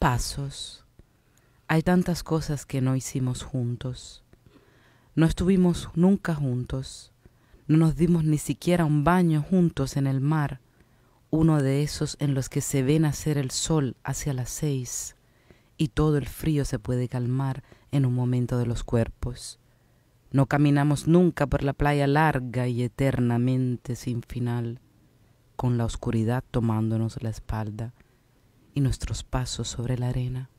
pasos. Hay tantas cosas que no hicimos juntos. No estuvimos nunca juntos. No nos dimos ni siquiera un baño juntos en el mar, uno de esos en los que se ve nacer el sol hacia las seis y todo el frío se puede calmar en un momento de los cuerpos. No caminamos nunca por la playa larga y eternamente sin final, con la oscuridad tomándonos la espalda y nuestros pasos sobre la arena.